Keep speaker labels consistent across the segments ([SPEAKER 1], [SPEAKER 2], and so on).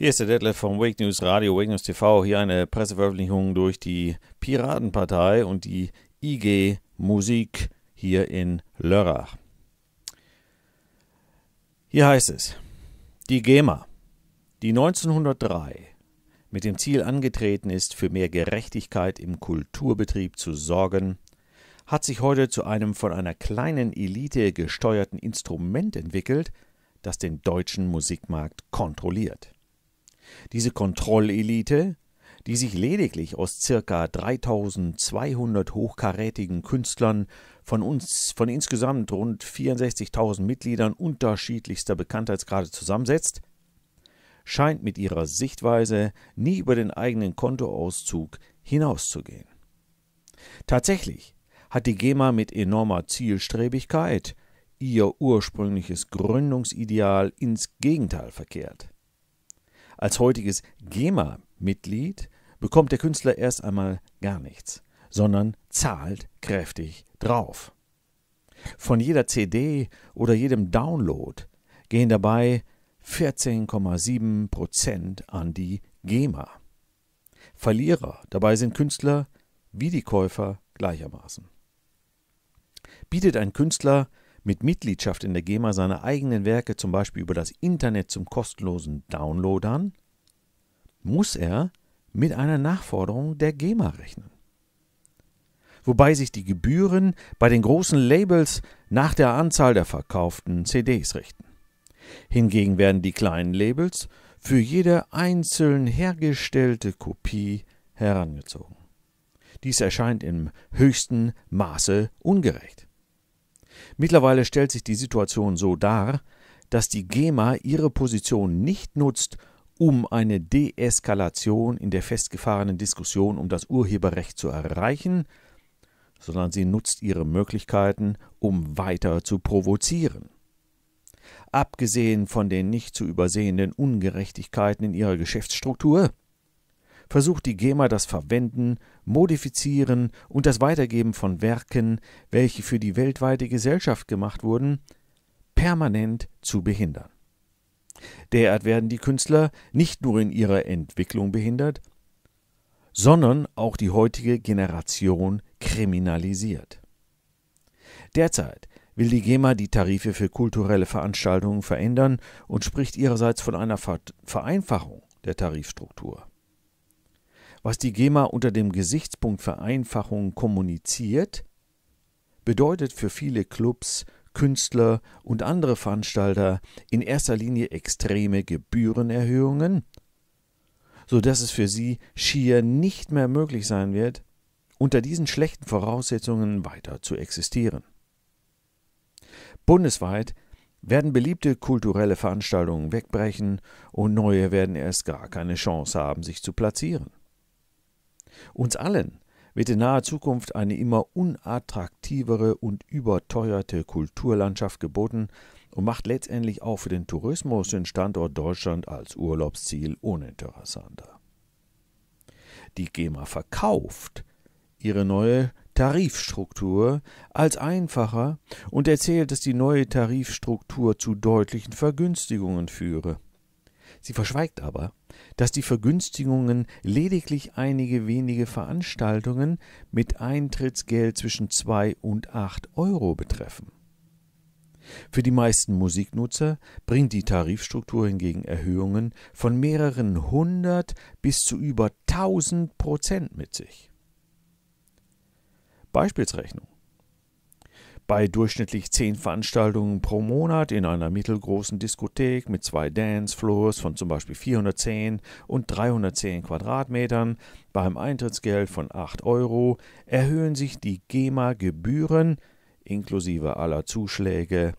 [SPEAKER 1] Hier ist der Detlef vom Wake News Radio, Wake News TV. Hier eine Presseveröffentlichung durch die Piratenpartei und die IG Musik hier in Lörrach. Hier heißt es, die GEMA, die 1903 mit dem Ziel angetreten ist, für mehr Gerechtigkeit im Kulturbetrieb zu sorgen, hat sich heute zu einem von einer kleinen Elite gesteuerten Instrument entwickelt, das den deutschen Musikmarkt kontrolliert. Diese Kontrollelite, die sich lediglich aus circa 3200 hochkarätigen Künstlern von uns von insgesamt rund 64.000 Mitgliedern unterschiedlichster Bekanntheitsgrade zusammensetzt, scheint mit ihrer Sichtweise nie über den eigenen Kontoauszug hinauszugehen. Tatsächlich hat die GEMA mit enormer Zielstrebigkeit ihr ursprüngliches Gründungsideal ins Gegenteil verkehrt. Als heutiges GEMA-Mitglied bekommt der Künstler erst einmal gar nichts, sondern zahlt kräftig drauf. Von jeder CD oder jedem Download gehen dabei 14,7 an die GEMA. Verlierer dabei sind Künstler wie die Käufer gleichermaßen. Bietet ein Künstler mit Mitgliedschaft in der GEMA seine eigenen Werke zum Beispiel über das Internet zum kostenlosen Downloadern, muss er mit einer Nachforderung der GEMA rechnen. Wobei sich die Gebühren bei den großen Labels nach der Anzahl der verkauften CDs richten. Hingegen werden die kleinen Labels für jede einzeln hergestellte Kopie herangezogen. Dies erscheint im höchsten Maße ungerecht. Mittlerweile stellt sich die Situation so dar, dass die GEMA ihre Position nicht nutzt, um eine Deeskalation in der festgefahrenen Diskussion um das Urheberrecht zu erreichen, sondern sie nutzt ihre Möglichkeiten, um weiter zu provozieren. Abgesehen von den nicht zu übersehenden Ungerechtigkeiten in ihrer Geschäftsstruktur, versucht die GEMA das Verwenden, Modifizieren und das Weitergeben von Werken, welche für die weltweite Gesellschaft gemacht wurden, permanent zu behindern. Derart werden die Künstler nicht nur in ihrer Entwicklung behindert, sondern auch die heutige Generation kriminalisiert. Derzeit will die GEMA die Tarife für kulturelle Veranstaltungen verändern und spricht ihrerseits von einer Vereinfachung der Tarifstruktur. Was die GEMA unter dem Gesichtspunkt Vereinfachung kommuniziert, bedeutet für viele Clubs, Künstler und andere Veranstalter in erster Linie extreme Gebührenerhöhungen, sodass es für sie schier nicht mehr möglich sein wird, unter diesen schlechten Voraussetzungen weiter zu existieren. Bundesweit werden beliebte kulturelle Veranstaltungen wegbrechen und neue werden erst gar keine Chance haben, sich zu platzieren. Uns allen wird in naher Zukunft eine immer unattraktivere und überteuerte Kulturlandschaft geboten und macht letztendlich auch für den Tourismus den Standort Deutschland als Urlaubsziel uninteressanter. Die GEMA verkauft ihre neue Tarifstruktur als einfacher und erzählt, dass die neue Tarifstruktur zu deutlichen Vergünstigungen führe. Sie verschweigt aber, dass die Vergünstigungen lediglich einige wenige Veranstaltungen mit Eintrittsgeld zwischen 2 und 8 Euro betreffen. Für die meisten Musiknutzer bringt die Tarifstruktur hingegen Erhöhungen von mehreren hundert bis zu über tausend Prozent mit sich. Beispielsrechnung. Bei durchschnittlich zehn Veranstaltungen pro Monat in einer mittelgroßen Diskothek mit zwei Dancefloors von zum Beispiel 410 und 310 Quadratmetern beim Eintrittsgeld von 8 Euro erhöhen sich die GEMA-Gebühren inklusive aller Zuschläge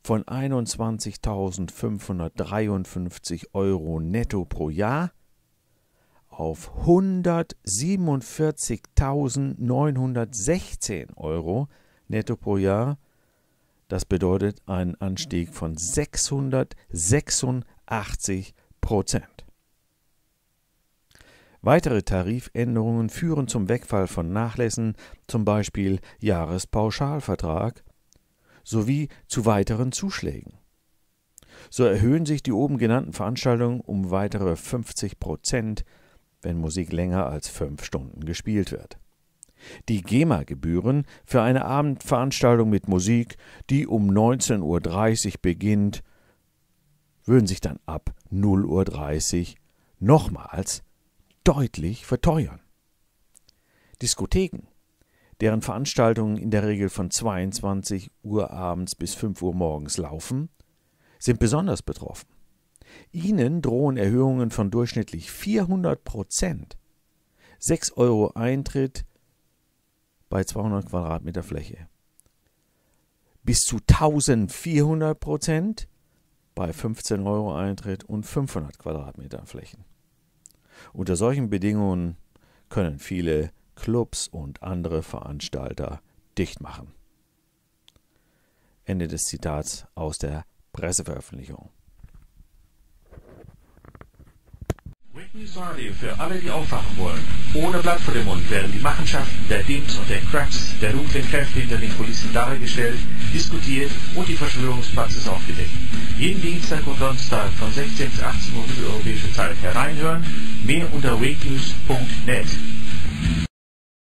[SPEAKER 1] von 21.553 Euro netto pro Jahr auf 147.916 Euro netto netto pro Jahr. Das bedeutet einen Anstieg von 686 Prozent. Weitere Tarifänderungen führen zum Wegfall von Nachlässen, zum Beispiel Jahrespauschalvertrag, sowie zu weiteren Zuschlägen. So erhöhen sich die oben genannten Veranstaltungen um weitere 50 Prozent, wenn Musik länger als fünf Stunden gespielt wird. Die GEMA-Gebühren für eine Abendveranstaltung mit Musik, die um 19.30 Uhr beginnt, würden sich dann ab 0.30 Uhr nochmals deutlich verteuern. Diskotheken, deren Veranstaltungen in der Regel von 22 Uhr abends bis 5 Uhr morgens laufen, sind besonders betroffen. Ihnen drohen Erhöhungen von durchschnittlich 400 Prozent. 6 Euro Eintritt, bei 200 Quadratmeter Fläche. Bis zu 1400 Prozent bei 15 Euro Eintritt und 500 Quadratmeter Flächen. Unter solchen Bedingungen können viele Clubs und andere Veranstalter dicht machen. Ende des Zitats aus der Presseveröffentlichung. Sorry für alle, die aufwachen wollen. Ohne Blatt vor dem Mund werden die Machenschaften der Dims und der Cracks, der dunklen Kräfte hinter den Kulissen dargestellt, diskutiert und die Verschwörungspraxis aufgedeckt. Jeden Dienstag und Donnerstag von 16 bis 18 Uhr mitteleuropäische Zeit hereinhören. Mehr unter wakenews.net.